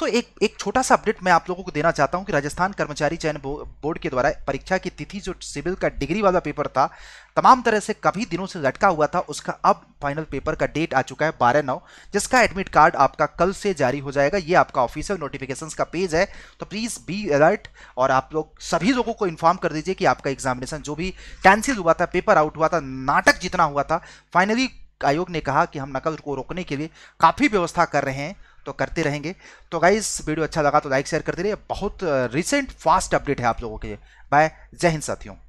दोस्तों एक एक छोटा सा अपडेट मैं आप लोगों को देना चाहता हूं कि राजस्थान कर्मचारी चयन बोर्ड के द्वारा परीक्षा की तिथि जो सिविल का डिग्री वाला पेपर था तमाम तरह से कभी दिनों से लटका हुआ था उसका अब फाइनल पेपर का डेट आ चुका है बारह नौ जिसका एडमिट कार्ड आपका कल से जारी हो जाएगा ये आपका ऑफिशियल नोटिफिकेशन का पेज है तो प्लीज़ बी अलर्ट और आप लोग सभी लोगों को इन्फॉर्म कर दीजिए कि आपका एग्जामिनेशन जो भी कैंसिल हुआ था पेपर आउट हुआ था नाटक जितना हुआ था फाइनली आयोग ने कहा कि हम नकल को रोकने के लिए काफ़ी व्यवस्था कर रहे हैं तो करते रहेंगे तो गाइज वीडियो अच्छा लगा तो लाइक शेयर करते रहिए बहुत रिसेंट फास्ट अपडेट है आप लोगों के लिए बाय जय हिंद साथियों